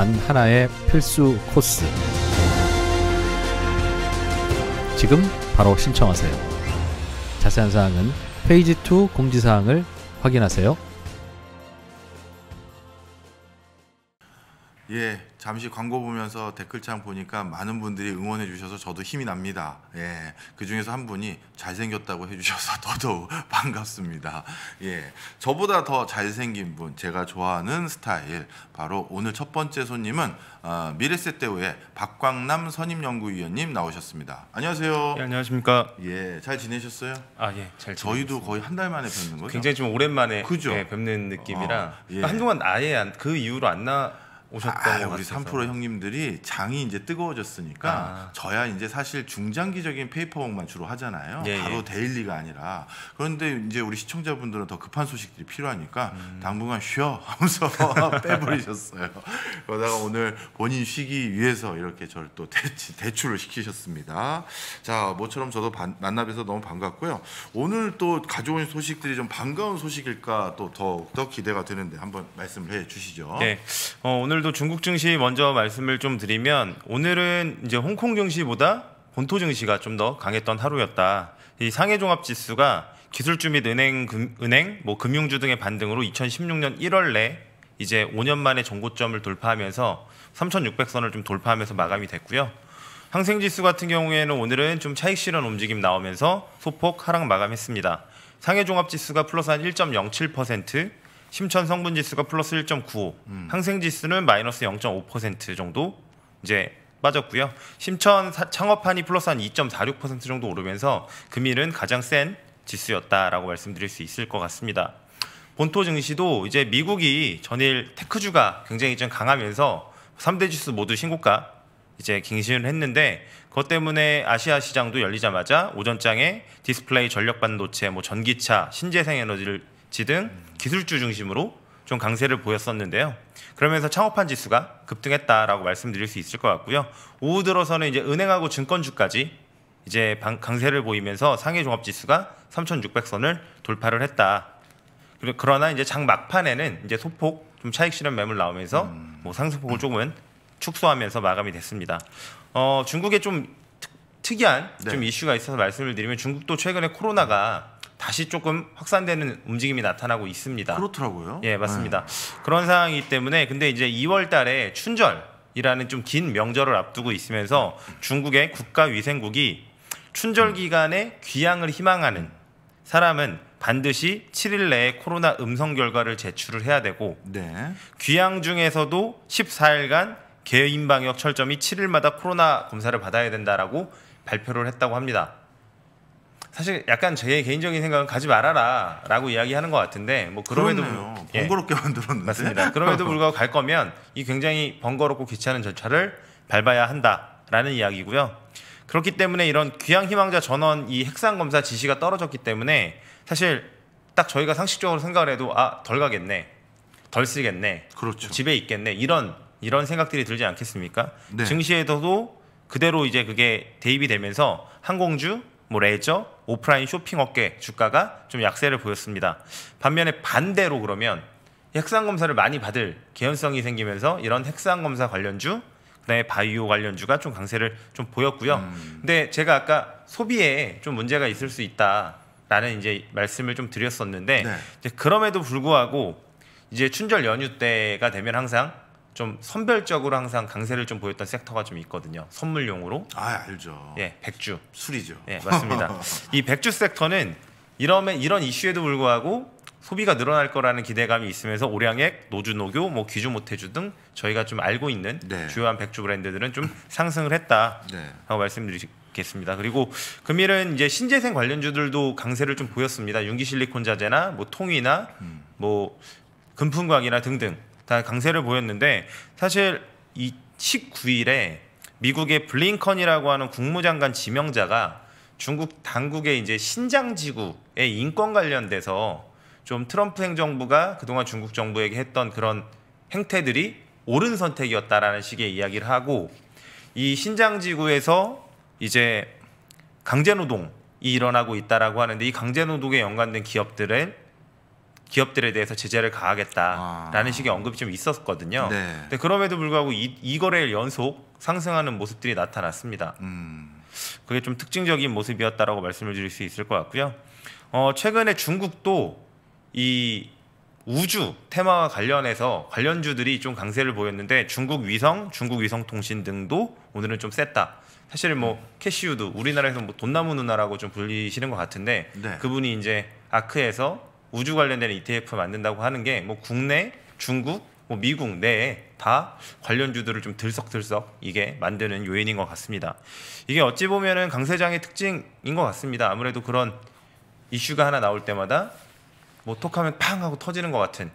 단 하나의 필수 코스. 지금 바로 신청하세요. 자세한 사항은 페이지 2 공지사항을 확인하세요. 예, 잠시 광고 보면서 댓글창 보니까 많은 분들이 응원해 주셔서 저도 힘이 납니다. 예, 그 중에서 한 분이 잘생겼다고 해주셔서 더더욱 반갑습니다. 예, 저보다 더 잘생긴 분, 제가 좋아하는 스타일, 바로 오늘 첫 번째 손님은 어, 미래세대우의 박광남 선임연구위원님 나오셨습니다. 안녕하세요. 예, 안녕하십니까. 예, 잘 지내셨어요? 아, 예, 잘. 저희도 거의 한 달 만에 뵙는 거죠? 굉장히 좀 오랜만에 그죠? 예, 뵙는 느낌이라 어, 예. 한동안 아예 안, 그 이후로 안 나. 오셨던 아, 우리 3% 형님들이 장이 이제 뜨거워졌으니까 아. 저야 이제 사실 중장기적인 페이퍼웍만 주로 하잖아요. 예, 바로 예. 데일리가 아니라 그런데 이제 우리 시청자분들은 더 급한 소식들이 필요하니까 음. 당분간 쉬어 하면서 빼버리셨어요. 그러다가 오늘 본인 쉬기 위해서 이렇게 저를 또 대출, 을 시키셨습니다. 자 모처럼 저도 만나뵈서 너무 반갑고요. 오늘 또 가져온 소식들이 좀 반가운 소식일까 또 더욱 더 기대가 되는데 한번 말씀을 해주시죠. 네, 어, 오늘 오늘도 중국 증시 먼저 말씀을 좀 드리면 오늘은 이제 홍콩 증시보다 본토 증시가 좀 더 강했던 하루였다. 이 상해 종합 지수가 기술주 및 은행, 금, 은행, 뭐 금융주 등의 반등으로 2016년 1월 내 이제 5년 만에 전고점을 돌파하면서 3,600선을 좀 돌파하면서 마감이 됐고요. 항생 지수 같은 경우에는 오늘은 좀 차익 실현 움직임 나오면서 소폭 하락 마감했습니다. 상해 종합 지수가 플러스 한 1.07%, 심천 성분 지수가 플러스 1.95, 음. 항생 지수는 마이너스 0.5% 정도 이제 빠졌고요. 심천 사, 창업한이 플러스 한 2.46% 정도 오르면서 금일은 가장 센 지수였다라고 말씀드릴 수 있을 것 같습니다. 본토 증시도 이제 미국이 전일 테크주가 굉장히 좀 강하면서 3대 지수 모두 신고가 이제 갱신을 했는데 그것 때문에 아시아 시장도 열리자마자 오전장에 디스플레이, 전력 반도체, 뭐 전기차, 신재생 에너지를 지등 기술주 중심으로 좀 강세를 보였었는데요. 그러면서 창업한 지수가 급등했다라고 말씀드릴 수 있을 것 같고요. 오후 들어서는 이제 은행하고 증권주까지 이제 강세를 보이면서 상해 종합 지수가 3,600선을 돌파를 했다. 그러나 이제 장 막판에는 이제 소폭 좀 차익 실현 매물 나오면서 음. 뭐 상승폭을 조금은 축소하면서 마감이 됐습니다. 어, 중국에 좀 특이한 네. 좀 이슈가 있어서 말씀을 드리면 중국도 최근에 코로나가 다시 조금 확산되는 움직임이 나타나고 있습니다. 그렇더라고요. 예, 맞습니다. 네. 그런 상황이기 때문에 근데 이제 2월 달에 춘절이라는 좀 긴 명절을 앞두고 있으면서 중국의 국가위생국이 춘절 음. 기간에 귀향을 희망하는 사람은 반드시 7일 내에 코로나 음성 결과를 제출을 해야 되고 네. 귀향 중에서도 14일간 개인 방역 철저히 7일마다 코로나 검사를 받아야 된다라고 발표를 했다고 합니다. 사실 약간 제 개인적인 생각은 가지 말아라라고 이야기하는 것 같은데 뭐 그럼에도 불, 예. 번거롭게 만들었는데 맞습니다. 그럼에도 불구하고 갈 거면 이 굉장히 번거롭고 귀찮은 절차를 밟아야 한다라는 이야기고요. 그렇기 때문에 이런 귀향 희망자 전원 이 핵산 검사 지시가 떨어졌기 때문에 사실 딱 저희가 상식적으로 생각을 해도 아 덜 가겠네, 덜 쓰겠네, 그렇죠. 집에 있겠네 이런 이런 생각들이 들지 않겠습니까? 네. 증시에서도 그대로 이제 그게 대입이 되면서 항공주 뭐 레저, 오프라인 쇼핑 업계 주가가 좀 약세를 보였습니다. 반면에 반대로 그러면 핵산 검사를 많이 받을 개연성이 생기면서 이런 핵산 검사 관련주 그다음에 바이오 관련주가 좀 강세를 좀 보였고요. 음. 근데 제가 아까 소비에 좀 문제가 있을 수 있다라는 이제 말씀을 좀 드렸었는데 네. 그럼에도 불구하고 이제 춘절 연휴 때가 되면 항상 좀 선별적으로 항상 강세를 좀 보였던 섹터가 좀 있거든요. 선물용으로. 아 알죠. 예, 백주. 술이죠. 예, 맞습니다. 이 백주 섹터는 이런 이런 이슈에도 불구하고 소비가 늘어날 거라는 기대감이 있으면서 오량액, 노주, 노교, 뭐 귀주, 못해주등 저희가 좀 알고 있는 네. 주요한 백주 브랜드들은 좀 상승을 했다 네. 하고 말씀드리겠습니다. 그리고 금일은 이제 신재생 관련주들도 강세를 좀 보였습니다. 윤기실리콘 자재나 뭐 통이나 음. 뭐 금품광이나 등등 다 강세를 보였는데 사실 이 19일에 미국의 블링컨이라고 하는 국무장관 지명자가 중국 당국의 이제 신장 지구의 인권 관련돼서 좀 트럼프 행정부가 그동안 중국 정부에게 했던 그런 행태들이 옳은 선택이었다라는 식의 이야기를 하고 이 신장 지구에서 이제 강제 노동이 일어나고 있다라고 하는데 이 강제 노동에 연관된 기업들은 기업들에 대해서 제재를 가하겠다라는 아. 식의 언급이 좀 있었거든요. 네. 근데 거럼에도 불구하고 이, 이 거래일 연속 상승하는 모습들이 나타났습니다. 음. 그게 좀 특징적인 모습이었다라고 말씀을 드릴 수 있을 것 같고요. 어, 최근에 중국도 이 우주 테마와 관련해서 관련주들이 좀 강세를 보였는데 중국 위성, 중국 위성 통신 등도 오늘은 좀 셌다. 사실 뭐 음. 캐시우드 우리나라에서 뭐 돈나무 누나라고 좀 불리시는 것 같은데 네. 그분이 이제 아크에서 우주 관련된 ETF 만든다고 하는 게 뭐 국내, 중국, 뭐 미국 내에 다 관련주들을 좀 들썩들썩 이게 만드는 요인인 것 같습니다. 이게 어찌 보면은 강 세장의 특징인 것 같습니다. 아무래도 그런 이슈가 하나 나올 때마다 뭐 톡하면 팡 하고 터지는 것 같은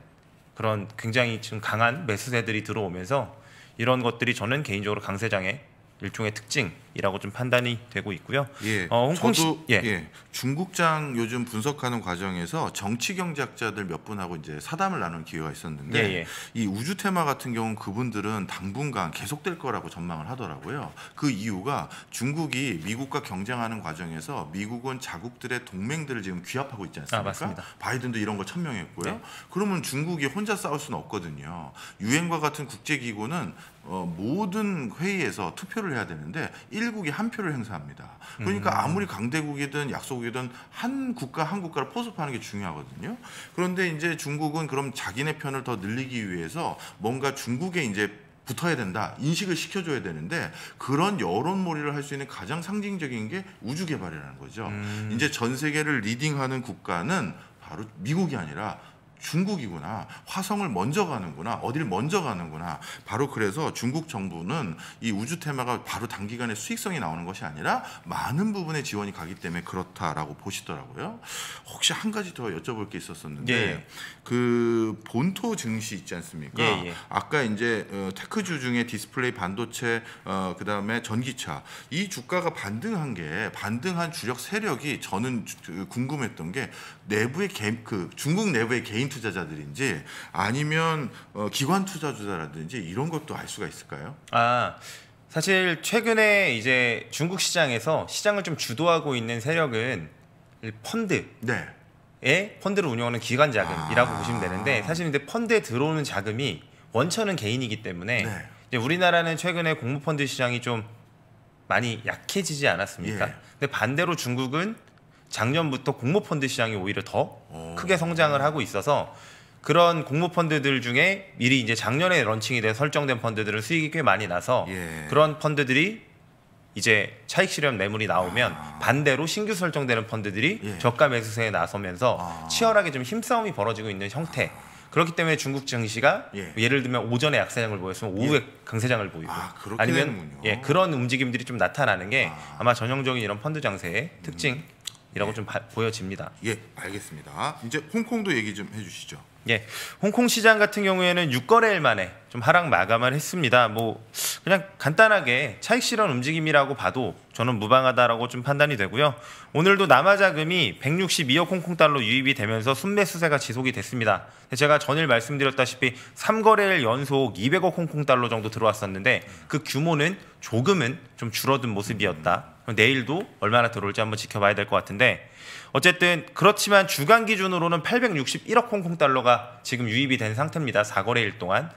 그런 굉장히 지금 강한 매수세들이 들어오면서 이런 것들이 저는 개인적으로 강세장의 일종의 특징 이라고 좀 판단이 되고 있고요. 예, 어, 홍콩 저도 시, 예. 예. 중국장 요즘 분석하는 과정에서 정치 경제학자들 몇 분하고 이제 사담을 나눈 기회가 있었는데 예, 예. 이 우주 테마 같은 경우는 그분들은 당분간 계속될 거라고 전망을 하더라고요. 그 이유가 중국이 미국과 경쟁하는 과정에서 미국은 자국들의 동맹들을 지금 귀합하고 있지 아, 않습니까? 아, 바이든도 이런 거 천명했고요. 네. 그러면 중국이 혼자 싸울 수는 없거든요. 유엔과 같은 국제기구는 어, 모든 회의에서 투표를 해야 되는데 1국이 한 표를 행사합니다. 그러니까 음. 아무리 강대국이든 약소국이든 한 국가 한 국가를 포섭하는 게 중요하거든요. 그런데 이제 중국은 그럼 자기네 편을 더 늘리기 위해서 뭔가 중국에 이제 붙어야 된다 인식을 시켜줘야 되는데 그런 여론몰이를 할 수 있는 가장 상징적인 게 우주 개발이라는 거죠. 음. 이제 전 세계를 리딩하는 국가는 바로 미국이 아니라 중국이구나. 화성을 먼저 가는구나. 어딜 먼저 가는구나. 바로 그래서 중국 정부는 이 우주 테마가 바로 단기간에 수익성이 나오는 것이 아니라 많은 부분의 지원이 가기 때문에 그렇다라고 보시더라고요. 혹시 한 가지 더 여쭤볼 게 있었었는데 예. 예. 그 본토 증시 있지 않습니까? 예, 예. 아까 이제 어, 테크주 중에 디스플레이 반도체 어, 그다음에 전기차 이 주가가 반등한 게 반등한 주력 세력이 저는 그 궁금했던 게 내부의 개, 그 중국 내부의 개인 투자자들인지 아니면 어, 기관 투자주자라든지 이런 것도 알 수가 있을까요? 아 사실 최근에 이제 중국 시장에서 시장을 좀 주도하고 있는 세력은 펀드. 네. 에 펀드를 운영하는 기관 자금이라고 아 보시면 되는데 사실 근데 펀드에 들어오는 자금이 원천은 개인이기 때문에 네. 이제 우리나라는 최근에 공모펀드 시장이 좀 많이 약해지지 않았습니까? 예. 근데 반대로 중국은 작년부터 공모 펀드 시장이 오히려 더 오. 어. 크게 성장을 하고 있어서 그런 공모 펀드들 중에 미리 이제 작년에 런칭이 돼 설정된 펀드들은 수익이 꽤 많이 나서 예. 그런 펀드들이 이제 차익 실현 매물이 나오면 아. 반대로 신규 설정되는 펀드들이 예. 저가 매수세에 나서면서 아. 치열하게 좀 힘싸움이 벌어지고 있는 형태. 아. 그렇기 때문에 중국 증시가 예. 를 들면 오전에 약세장을 보였으면 예. 오후에 예. 강세장을 보이고 아, 니면 예, 그런 움직임들이 좀 나타나는 게 아. 마 전형적인 이런 펀드 장세의 음. 특징 이라고 예. 좀 바, 보여집니다. 예, 알겠습니다. 이제 홍콩도 얘기 좀 해주시죠. 예, 홍콩 시장 같은 경우에는 6거래일 만에 좀 하락 마감을 했습니다. 뭐 그냥 간단하게 차익 실현 움직임이라고 봐도 저는 무방하다라고 좀 판단이 되고요. 오늘도 남아 자금이 162억 홍콩 달러 유입이 되면서 순매수세가 지속이 됐습니다. 제가 전일 말씀드렸다시피 3거래일 연속 200억 홍콩 달러 정도 들어왔었는데 그 규모는 조금은 좀 줄어든 모습이었다. 내일도 얼마나 들어올지 한번 지켜봐야 될 것 같은데 어쨌든 그렇지만 주간 기준으로는 861억 홍콩 달러가 지금 유입이 된 상태입니다. 4거래일 동안.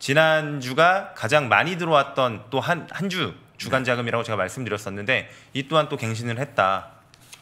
지난주가 가장 많이 들어왔던 또 한 한 주 주간 네. 자금이라고 제가 말씀드렸었는데 이 또한 또 갱신을 했다.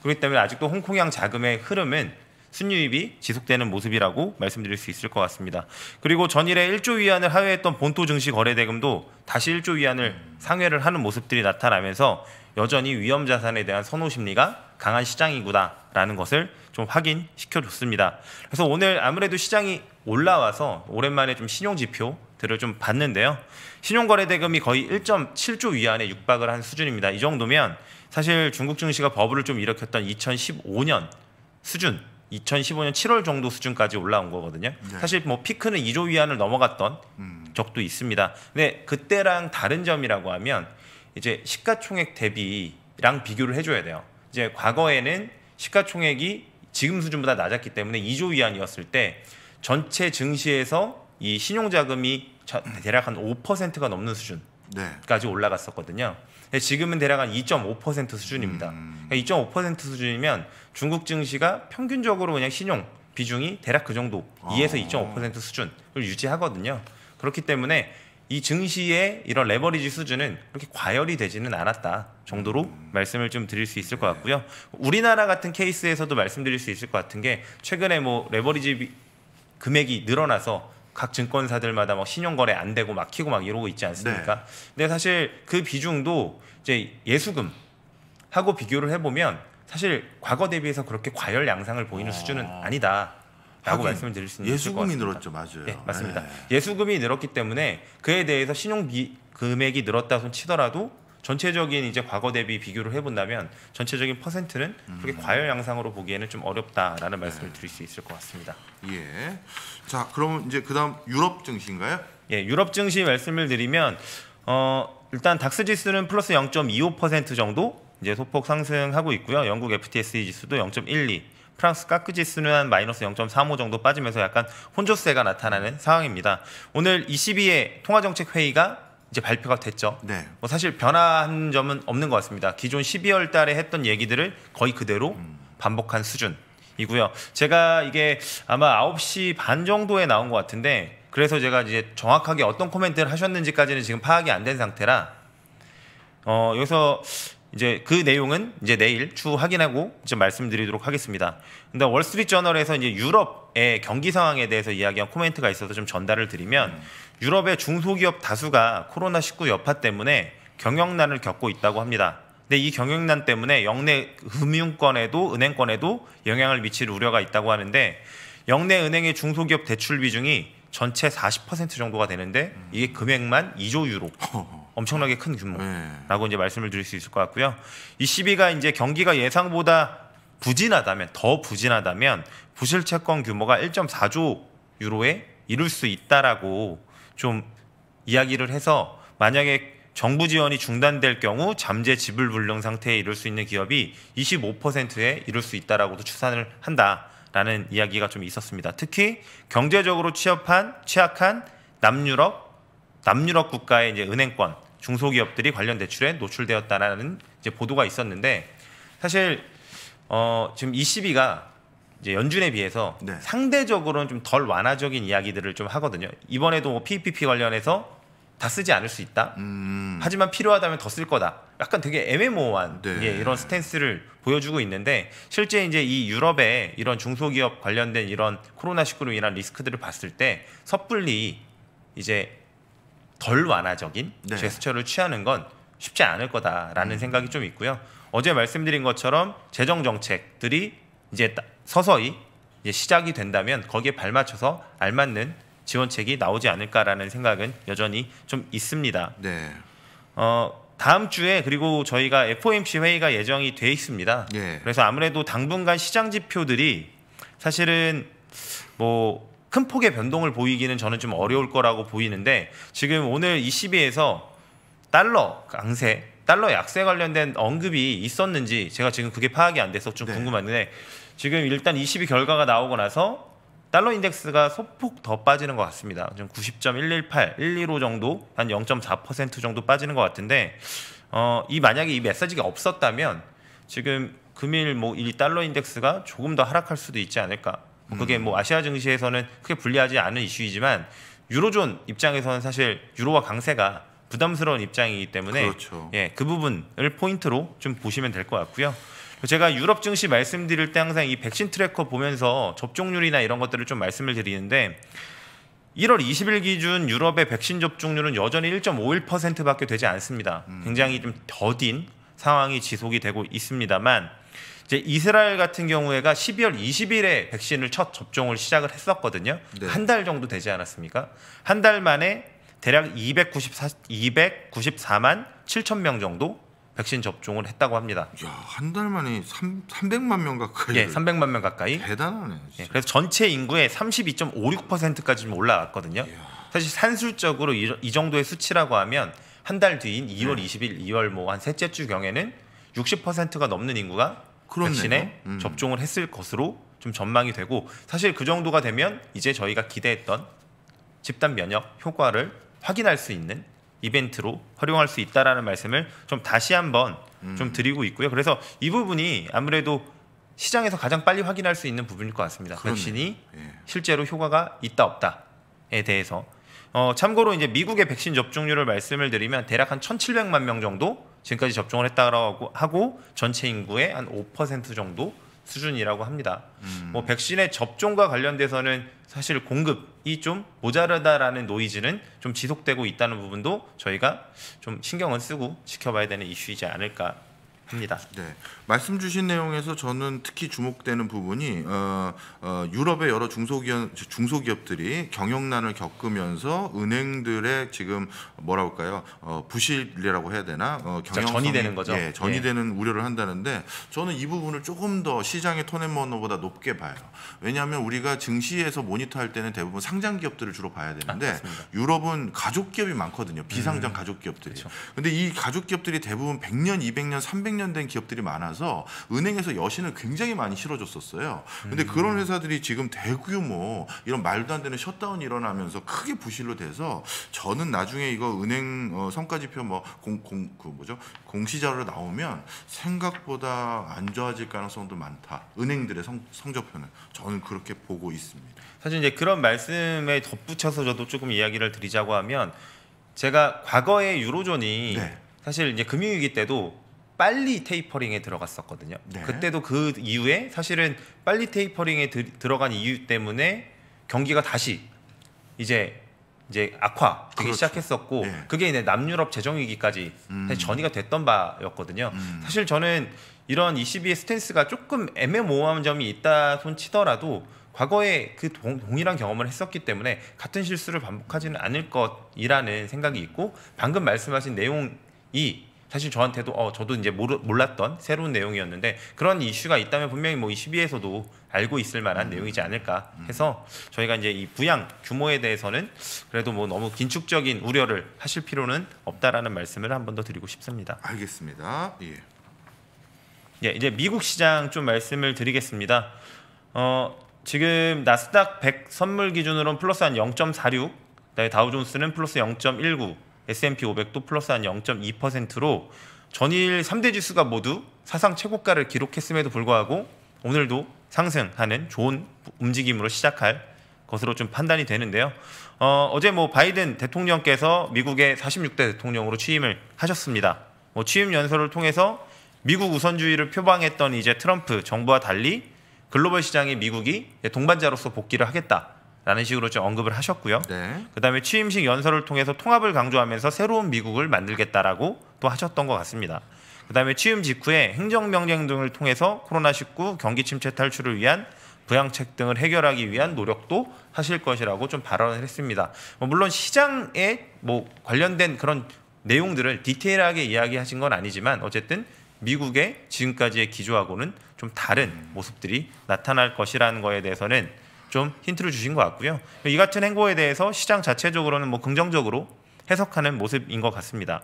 그렇기 때문에 아직도 홍콩향 자금의 흐름은 순유입이 지속되는 모습이라고 말씀드릴 수 있을 것 같습니다. 그리고 전일에 1조 위안을 하회했던 본토 증시 거래 대금도 다시 1조 위안을 음. 상회를 하는 모습들이 나타나면서 여전히 위험 자산에 대한 선호 심리가 강한 시장이구나라는 것을 좀 확인시켜 줬습니다. 그래서 오늘 아무래도 시장이 올라와서 오랜만에 좀 신용 지표들을 좀 봤는데요. 신용거래 대금이 거의 1.7조 위안에 육박을 한 수준입니다. 이 정도면 사실 중국 증시가 버블을 좀 일으켰던 2015년 수준 2015년 7월 정도 수준까지 올라온 거거든요. 네. 사실 뭐 피크는 2조 위안을 넘어갔던 음. 적도 있습니다. 근데 그때랑 다른 점이라고 하면 이제 시가총액 대비랑 비교를 해줘야 돼요. 이제 과거에는 시가총액이 지금 수준보다 낮았기 때문에 2조 위안이었을 때 전체 증시에서 이 신용자금이 대략 한 5%가 넘는 수준까지 네. 올라갔었거든요. 지금은 대략 한 2.5% 수준입니다. 음. 그러니까 2.5% 수준이면 중국 증시가 평균적으로 그냥 신용 비중이 대략 그 정도 2에서 2.5% 아. 수준을 유지하거든요. 그렇기 때문에 이 증시의 이런 레버리지 수준은 그렇게 과열이 되지는 않았다 정도로 음. 말씀을 좀 드릴 수 있을 네. 것 같고요. 우리나라 같은 케이스에서도 말씀드릴 수 있을 것 같은 게 최근에 뭐 레버리지 금액이 늘어나서 각 증권사들마다 막 신용거래 안 되고 막히고 막 이러고 있지 않습니까? 네. 근데 사실 그 비중도 이제 예수금 하고 비교를 해보면 사실 과거 대비해서 그렇게 과열 양상을 보이는 어... 수준은 아니다. 라고 말씀을 드릴 수 있는 예수금이 늘었죠, 맞아요. 네, 맞습니다. 네. 예수금이 늘었기 때문에 그에 대해서 신용 금액이 늘었다 손 치더라도 전체적인 이제 과거 대비 비교를 해본다면 전체적인 퍼센트는 그렇게 음. 과열 양상으로 보기에는 좀 어렵다라는 말씀을 네. 드릴 수 있을 것 같습니다. 예. 자, 그럼 이제 그다음 유럽 증시인가요? 예, 유럽 증시 말씀을 드리면 어, 일단 닥스 지수는 플러스 0.25% 정도 이제 소폭 상승하고 있고요. 영국 FTSE 지수도 0.12 프랑스 까크 지수는 한 마이너스 0.35 정도 빠지면서 약간 혼조세가 나타나는 상황입니다. 오늘 22회 통화정책회의가 이제 발표가 됐죠. 네. 뭐 사실 변화한 점은 없는 것 같습니다. 기존 12월 달에 했던 얘기들을 거의 그대로 음. 반복한 수준이고요. 제가 이게 아마 9시 반 정도에 나온 것 같은데 그래서 제가 이제 정확하게 어떤 코멘트를 하셨는지까지는 지금 파악이 안 된 상태라 어, 여기서 이제 그 내용은 이제 내일 추후 확인하고 이제 말씀드리도록 하겠습니다. 근데 월스트리트 저널에서 이제 유럽의 경기 상황에 대해서 이야기한 코멘트가 있어서 좀 전달을 드리면 유럽의 중소기업 다수가 코로나19 여파 때문에 경영난을 겪고 있다고 합니다. 근데 이 경영난 때문에 영내 금융권에도 은행권에도 영향을 미칠 우려가 있다고 하는데 영내 은행의 중소기업 대출 비중이 전체 40% 정도가 되는데 이게 금액만 2조 유로. 엄청나게 큰 규모라고 네. 이제 말씀을 드릴 수 있을 것 같고요. 이 시비가 이제 경기가 예상보다 부진하다면 더 부진하다면 부실 채권 규모가 1.4조 유로에 이룰 수 있다라고 좀 이야기를 해서 만약에 정부 지원이 중단될 경우 잠재 지불 불능 상태에 이룰 수 있는 기업이 25%에 이룰 수 있다라고도 추산을 한다라는 이야기가 좀 있었습니다. 특히 경제적으로 취업한 취약한 남유럽 남유럽 국가의 이제 은행권 중소기업들이 관련 대출에 노출되었다라는 이제 보도가 있었는데 사실 어, 지금 ECB가 이제 연준에 비해서 네. 상대적으로는 좀 덜 완화적인 이야기들을 좀 하거든요. 이번에도 뭐 PPP 관련해서 다 쓰지 않을 수 있다. 음. 하지만 필요하다면 더 쓸 거다. 약간 되게 애매모호한 네. 예, 이런 스탠스를 보여주고 있는데 실제 이제 이 유럽의 이런 중소기업 관련된 이런 코로나19로 인한 리스크들을 봤을 때 섣불리 이제 덜 완화적인 네. 제스처를 취하는 건 쉽지 않을 거다라는 음. 생각이 좀 있고요. 어제 말씀드린 것처럼 재정 정책들이 이제 서서히 이제 시작이 된다면 거기에 발맞춰서 알맞는 지원책이 나오지 않을까라는 생각은 여전히 좀 있습니다. 네. 어, 다음 주에 그리고 저희가 FOMC 회의가 예정이 돼 있습니다. 네. 그래서 아무래도 당분간 시장 지표들이 사실은 뭐큰 폭의 변동을 보이기는 저는 좀 어려울 거라고 보이는데 지금 오늘 ECB에서 달러 강세, 달러 약세 관련된 언급이 있었는지 제가 지금 그게 파악이 안 돼서 좀 네. 궁금한데 지금 일단 22 결과가 나오고 나서 달러 인덱스가 소폭 더 빠지는 것 같습니다. 지금 90.118, 115 정도 한 0.4% 정도 빠지는 것 같은데 어, 이 만약에 이 메시지가 없었다면 지금 금일 뭐 이 달러 인덱스가 조금 더 하락할 수도 있지 않을까 뭐 그게 뭐 아시아 증시에서는 크게 불리하지 않은 이슈이지만 유로존 입장에서는 사실 유로화 강세가 부담스러운 입장이기 때문에 그렇죠. 예, 그 부분을 포인트로 좀 보시면 될 것 같고요. 제가 유럽 증시 말씀드릴 때 항상 이 백신 트래커 보면서 접종률이나 이런 것들을 좀 말씀을 드리는데 1월 20일 기준 유럽의 백신 접종률은 여전히 1.51%밖에 되지 않습니다. 음. 굉장히 좀 더딘 상황이 지속이 되고 있습니다만 이제 이스라엘 같은 경우에가 12월 20일에 백신을 첫 접종을 시작을 했었거든요. 네. 한달 정도 되지 않았습니까? 한 달 만에 대략 294 294만 7천 명 정도 백신 접종을 했다고 합니다. 야, 한 달 만에 3, 300만 명 가까이. 예, 300만 명 가까이. 대단하네. 예, 그래서 전체 인구의 32.56%까지 올라갔거든요. 이야. 사실 산술적으로 이, 이, 정도의 수치라고 하면 한 달 뒤인 2월 네. 20일, 2월 뭐한 셋째 주 경에는 60%가 넘는 인구가 그렇네요. 백신에 음. 접종을 했을 것으로 좀 전망이 되고 사실 그 정도가 되면 이제 저희가 기대했던 집단 면역 효과를 확인할 수 있는 이벤트로 활용할 수 있다라는 말씀을 좀 다시 한번 음. 좀 드리고 있고요. 그래서 이 부분이 아무래도 시장에서 가장 빨리 확인할 수 있는 부분일 것 같습니다. 그렇네 백신이 예. 실제로 효과가 있다 없다에 대해서 어, 참고로 이제 미국의 백신 접종률을 말씀을 드리면 대략 한 1,700만 명 정도 지금까지 접종을 했다라고 하고 전체 인구의 한 5% 정도 수준이라고 합니다. 음. 뭐 백신의 접종과 관련돼서는 사실 공급이 좀 모자르다라는 노이즈는 좀 지속되고 있다는 부분도 저희가 좀 신경을 쓰고 지켜봐야 되는 이슈이지 않을까 합니다. 네, 말씀 주신 내용에서 저는 특히 주목되는 부분이 어, 어, 유럽의 여러 중소기업 중소기업들이 경영난을 겪으면서 은행들의 지금 뭐라 할까요 어, 부실이라고 해야 되나 어, 경영 전이 되는 거죠. 예, 전이 예. 되는 우려를 한다는데 저는 이 부분을 조금 더 시장의 토네머너보다 높게 봐요. 왜냐하면 우리가 증시에서 모니터할 때는 대부분 상장 기업들을 주로 봐야 되는데 아, 유럽은 가족 기업이 많거든요. 비상장 음, 가족 기업들이. 그렇죠. 근데 이 가족 기업들이 대부분 100년, 200년, 300년 2 0년된 기업들이 많아서 은행에서 여신을 굉장히 많이 실어줬었어요. 근데 음. 그런 회사들이 지금 대규모 이런 말도 안 되는 셧다운이 일어나면서 크게 부실로 돼서 저는 나중에 이거 은행 어, 성과지표 뭐공공그 뭐죠 공시자로 나오면 생각보다 안 좋아질 가능성도 많다. 은행들의 성, 성적표는 저는 그렇게 보고 있습니다. 사실 이제 그런 말씀에 덧붙여서 저도 조금 이야기를 드리자고 하면 제가 과거에 유로존이 네. 사실 이제 금융위기 때도 빨리 테이퍼링에 들어갔었거든요. 네. 그때도 그 이후에 사실은 빨리 테이퍼링에 드, 들어간 이유 때문에 경기가 다시 이제 이제 악화되기 그렇죠. 시작했었고 네. 그게 이제 남유럽 재정 위기까지 음. 전이가 됐던 바였거든요. 음. 사실 저는 이런 ECB의 스탠스가 조금 애매모호한 점이 있다 손치더라도 과거에 그 동, 일한 경험을 했었기 때문에 같은 실수를 반복하지는 않을 것이라는 생각이 있고 방금 말씀하신 내용이 사실 저한테도 어 저도 이제 모르, 몰랐던 새로운 내용이었는데 그런 이슈가 있다면 분명히 뭐 22에서도 알고 있을 만한 음. 내용이지 않을까 음. 해서 저희가 이제 이 부양 규모에 대해서는 그래도 뭐 너무 긴축적인 우려를 하실 필요는 없다라는 말씀을 한 번 더 드리고 싶습니다. 알겠습니다. 예. 예, 이제 미국 시장 좀 말씀을 드리겠습니다. 어, 지금 나스닥 100 선물 기준으로는 플러스 한 0.46, 다우존스는 플러스 0.19 S&P 500도 플러스한 0.2%로 전일 3대 지수가 모두 사상 최고가를 기록했음에도 불구하고 오늘도 상승하는 좋은 움직임으로 시작할 것으로 좀 판단이 되는데요. 어, 어제 뭐 바이든 대통령께서 미국의 46대 대통령으로 취임을 하셨습니다. 뭐 취임 연설을 통해서 미국 우선주의를 표방했던 이제 트럼프 정부와 달리 글로벌 시장에 미국이 동반자로서 복귀를 하겠다. 라는 식으로 좀 언급을 하셨고요. 네. 그다음에 취임식 연설을 통해서 통합을 강조하면서 새로운 미국을 만들겠다라고 또 하셨던 것 같습니다. 그다음에 취임 직후에 행정명령 등을 통해서 코로나19 경기 침체 탈출을 위한 부양책 등을 해결하기 위한 노력도 하실 것이라고 좀 발언을 했습니다. 뭐 물론 시장에 뭐 관련된 그런 내용들을 디테일하게 이야기하신 건 아니지만 어쨌든 미국의 지금까지의 기조하고는 좀 다른 모습들이 나타날 것이라는 거에 대해서는 좀 힌트를 주신 것 같고요. 이 같은 행보에 대해서 시장 자체적으로는 뭐 긍정적으로 해석하는 모습인 것 같습니다.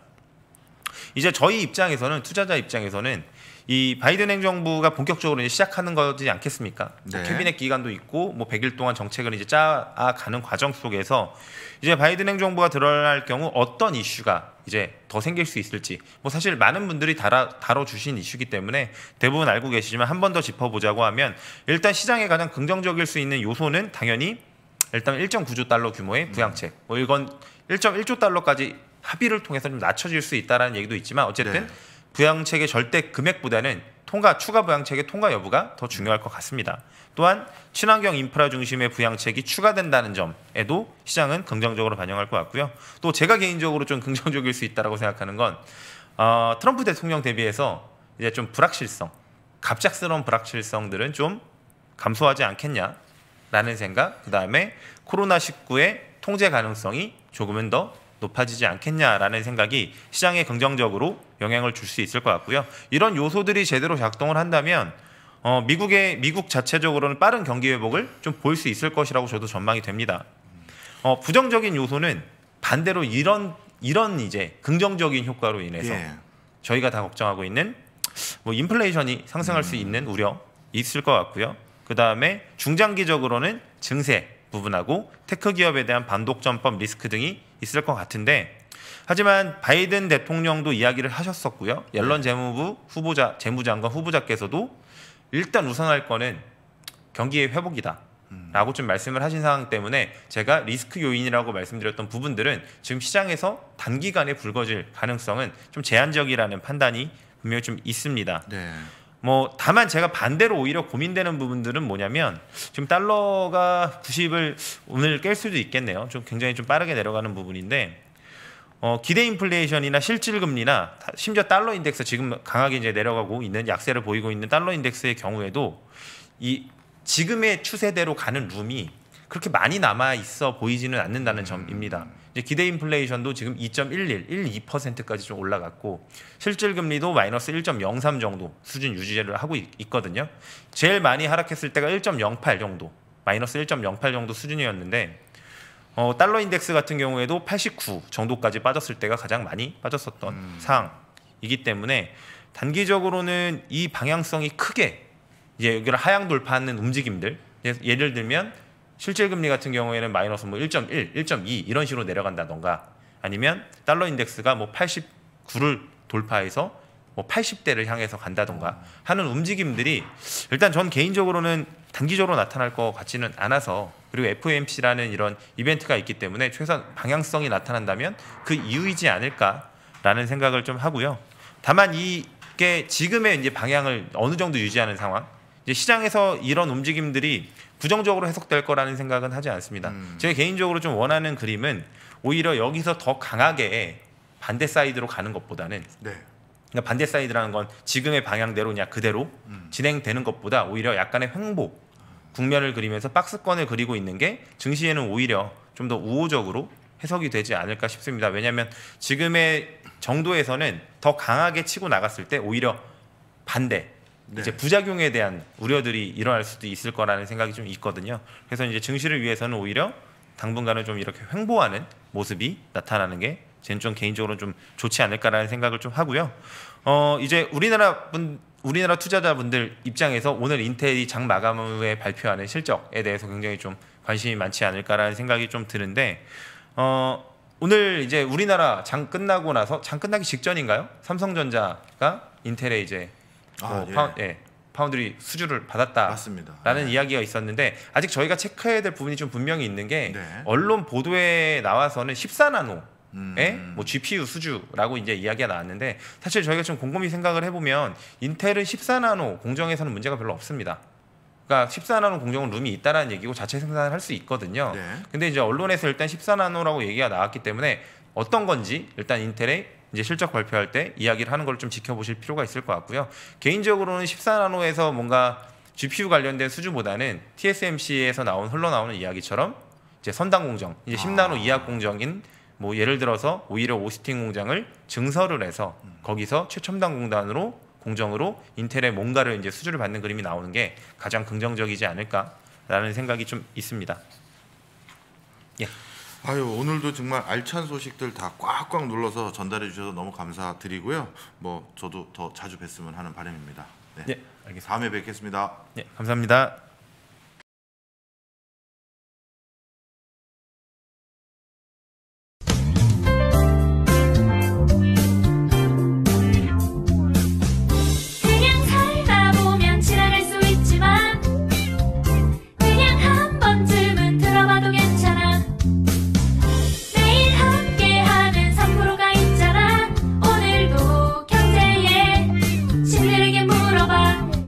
이제 저희 입장에서는 투자자 입장에서는 이 바이든 행정부가 본격적으로 이제 시작하는 거지 않겠습니까? 네. 캐비넷 기간도 있고 뭐 100일 동안 정책을 이제 짜아가는 과정 속에서 이제 바이든 행정부가 들어갈 경우 어떤 이슈가 이제 더 생길 수 있을지 뭐 사실 많은 분들이 다뤄, 다뤄주신 이슈기 때문에 대부분 알고 계시지만 한 번 더 짚어보자고 하면 일단 시장에 가장 긍정적일 수 있는 요소는 당연히 일단 1.9조 달러 규모의 부양책 뭐 이건 1.1조 달러까지 합의를 통해서 좀 낮춰질 수있다는 얘기도 있지만 어쨌든 네. 부양책의 절대 금액보다는 통과 추가 부양책의 통과 여부가 더 중요할 것 같습니다. 또한 친환경 인프라 중심의 부양책이 추가된다는 점에도 시장은 긍정적으로 반영할 것 같고요. 또 제가 개인적으로 좀 긍정적일 수 있다고 생각하는 건 어, 트럼프 대통령 대비해서 이제 좀 불확실성, 갑작스러운 불확실성들은 좀 감소하지 않겠냐라는 생각, 그 다음에 코로나19의 통제 가능성이 조금은 더 높아지지 않겠냐라는 생각이 시장에 긍정적으로 영향을 줄 수 있을 것 같고요. 이런 요소들이 제대로 작동을 한다면 어, 미국의 미국 자체적으로는 빠른 경기 회복을 좀 볼 수 있을 것이라고 저도 전망이 됩니다. 어, 부정적인 요소는 반대로 이런 이런 이제 긍정적인 효과로 인해서 예. 저희가 다 걱정하고 있는 뭐 인플레이션이 상승할 음. 수 있는 우려 있을 것 같고요. 그 다음에 중장기적으로는 증세 부분하고 테크 기업에 대한 반독점법 리스크 등이 있을 것 같은데 하지만 바이든 대통령도 이야기를 하셨었고요. 옐런 네. 재무부 후보자 재무장관 후보자께서도 일단 우선할 거는 경기의 회복이다. 음. 라고 좀 말씀을 하신 상황 때문에 제가 리스크 요인이라고 말씀드렸던 부분들은 지금 시장에서 단기간에 불거질 가능성은 좀 제한적이라는 판단이 분명히 좀 있습니다. 네. 뭐 다만 제가 반대로 오히려 고민되는 부분들은 뭐냐면 지금 달러가 90을 오늘 깰 수도 있겠네요. 좀 굉장히 좀 빠르게 내려가는 부분인데 어, 기대 인플레이션이나 실질 금리나 심지어 달러 인덱스 지금 강하게 이제 내려가고 있는 약세를 보이고 있는 달러 인덱스의 경우에도 이 지금의 추세대로 가는 룸이 그렇게 많이 남아 있어 보이지는 않는다는 음. 점입니다. 이제 기대 인플레이션도 지금 2.11, 12%까지 좀 올라갔고 실질 금리도 마이너스 1.03 정도 수준 유지를 하고 있, 있거든요. 제일 많이 하락했을 때가 1.08 정도, 마이너스 1.08 정도 수준이었는데 어, 달러 인덱스 같은 경우에도 89 정도까지 빠졌을 때가 가장 많이 빠졌었던 음. 상황이기 때문에 단기적으로는 이 방향성이 크게 이제 여기를 하향 돌파하는 움직임들 예, 예를 들면 실질 금리 같은 경우에는 마이너스 뭐 1.1, 1.2 이런 식으로 내려간다던가 아니면 달러 인덱스가 뭐 89를 돌파해서 뭐 80대를 향해서 간다던가 하는 움직임들이 일단 전 개인적으로는 단기적으로 나타날 것 같지는 않아서 그리고 FOMC라는 이런 이벤트가 있기 때문에 최소한 방향성이 나타난다면 그 이유이지 않을까라는 생각을 좀 하고요. 다만 이게 지금의 이제 방향을 어느 정도 유지하는 상황 이제 시장에서 이런 움직임들이 부정적으로 해석될 거라는 생각은 하지 않습니다. 음. 제 개인적으로 좀 원하는 그림은 오히려 여기서 더 강하게 반대 사이드로 가는 것보다는 네. 그러니까 반대 사이드라는 건 지금의 방향대로냐 그대로 음. 진행되는 것보다 오히려 약간의 횡보 국면을 그리면서 박스권을 그리고 있는 게 증시에는 오히려 좀 더 우호적으로 해석이 되지 않을까 싶습니다. 왜냐하면 지금의 정도에서는 더 강하게 치고 나갔을 때 오히려 반대 네. 이제 부작용에 대한 우려들이 일어날 수도 있을 거라는 생각이 좀 있거든요. 그래서 이제 증시를 위해서는 오히려 당분간은 좀 이렇게 횡보하는 모습이 나타나는 게 저는 좀 개인적으로 좀 좋지 않을까라는 생각을 좀 하고요. 어 이제 우리나라 분 우리나라 투자자분들 입장에서 오늘 인텔이 장 마감 후에 발표하는 실적에 대해서 굉장히 좀 관심이 많지 않을까라는 생각이 좀 드는데 어 오늘 이제 우리나라 장 끝나고 나서 장 끝나기 직전인가요? 삼성전자가 인텔에 이제 아, 어, 예. 파운, 예. 파운드리 수주를 받았다. 맞습니다. 라는 네. 이야기가 있었는데 아직 저희가 체크해야 될 부분이 좀 분명히 있는 게 네. 언론 보도에 나와서는 14나노 에? 음. 예? 뭐 GPU 수주라고 이제 이야기가 나왔는데 사실 저희가 좀 곰곰이 생각을 해보면 인텔은 14나노 공정에서는 문제가 별로 없습니다. 그러니까 14나노 공정은 룸이 있다라는 얘기고 자체 생산을 할 수 있거든요. 네. 근데 이제 언론에서 일단 14나노라고 얘기가 나왔기 때문에 어떤 건지 일단 인텔의 이제 실적 발표할 때 이야기를 하는 걸 좀 지켜보실 필요가 있을 것 같고요. 개인적으로는 14나노에서 뭔가 GPU 관련된 수주보다는 TSMC에서 나온 흘러나오는 이야기처럼 이제 선당 공정, 이제 10나노 아. 이하 공정인 뭐 예를 들어서 오히려 오스틴 공장을 증설을 해서 거기서 최첨단 공단으로 공정으로 인텔의 뭔가를 이제 수주를 받는 그림이 나오는 게 가장 긍정적이지 않을까라는 생각이 좀 있습니다. 예. 아유 오늘도 정말 알찬 소식들 다 꽉꽉 눌러서 전달해 주셔서 너무 감사드리고요. 뭐 저도 더 자주 뵀으면 하는 바람입니다. 네, 예, 알겠습니다. 다음에 뵙겠습니다. 네, 감사합니다.